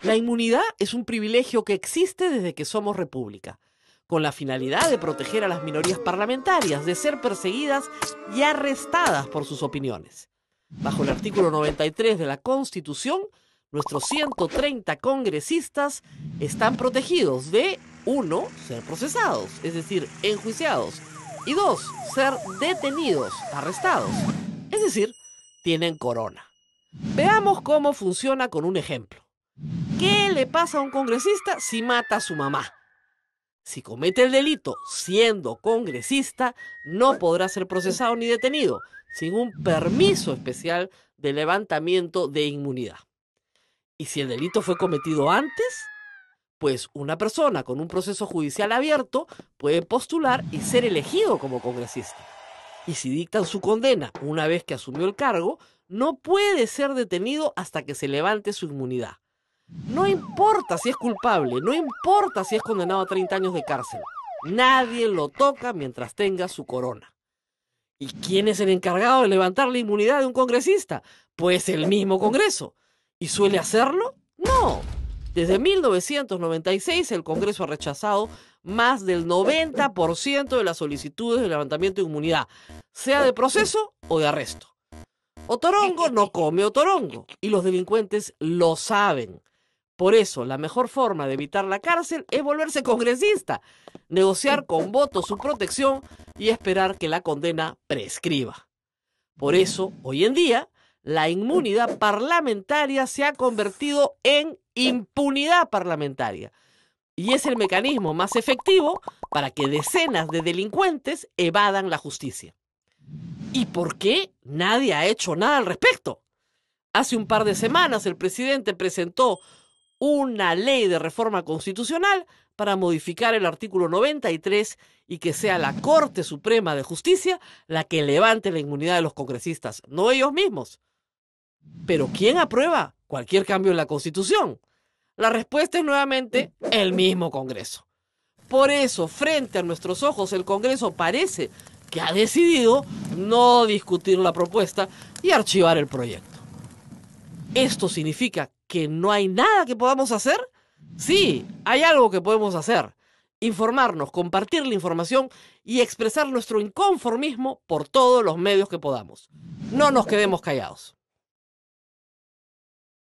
La inmunidad es un privilegio que existe desde que somos república, con la finalidad de proteger a las minorías parlamentarias de ser perseguidas y arrestadas por sus opiniones. Bajo el artículo 93 de la Constitución, nuestros 130 congresistas están protegidos de, uno, ser procesados, es decir, enjuiciados, y dos, ser detenidos, arrestados, es decir, tienen corona. Veamos cómo funciona con un ejemplo. ¿Qué le pasa a un congresista si mata a su mamá? Si comete el delito siendo congresista, no podrá ser procesado ni detenido sin un permiso especial de levantamiento de inmunidad. ¿Y si el delito fue cometido antes? Pues una persona con un proceso judicial abierto puede postular y ser elegido como congresista. Y si dictan su condena una vez que asumió el cargo, no puede ser detenido hasta que se levante su inmunidad. No importa si es culpable, no importa si es condenado a 30 años de cárcel. Nadie lo toca mientras tenga su corona. ¿Y quién es el encargado de levantar la inmunidad de un congresista? Pues el mismo Congreso. ¿Y suele hacerlo? No. Desde 1996 el Congreso ha rechazado más del 90% de las solicitudes de levantamiento de inmunidad, sea de proceso o de arresto. Otorongo no come otorongo y los delincuentes lo saben. Por eso, la mejor forma de evitar la cárcel es volverse congresista, negociar con votos su protección y esperar que la condena prescriba. Por eso, hoy en día, la inmunidad parlamentaria se ha convertido en impunidad parlamentaria y es el mecanismo más efectivo para que decenas de delincuentes evadan la justicia. ¿Y por qué nadie ha hecho nada al respecto? Hace un par de semanas el presidente presentó una ley de reforma constitucional para modificar el artículo 93 y que sea la Corte Suprema de Justicia la que levante la inmunidad de los congresistas, no ellos mismos. Pero ¿quién aprueba cualquier cambio en la Constitución? La respuesta es nuevamente el mismo Congreso. Por eso, frente a nuestros ojos, el Congreso parece que ha decidido no discutir la propuesta y archivar el proyecto. Esto significa que no hay nada que podamos hacer? Sí, hay algo que podemos hacer. Informarnos, compartir la información y expresar nuestro inconformismo por todos los medios que podamos. No nos quedemos callados.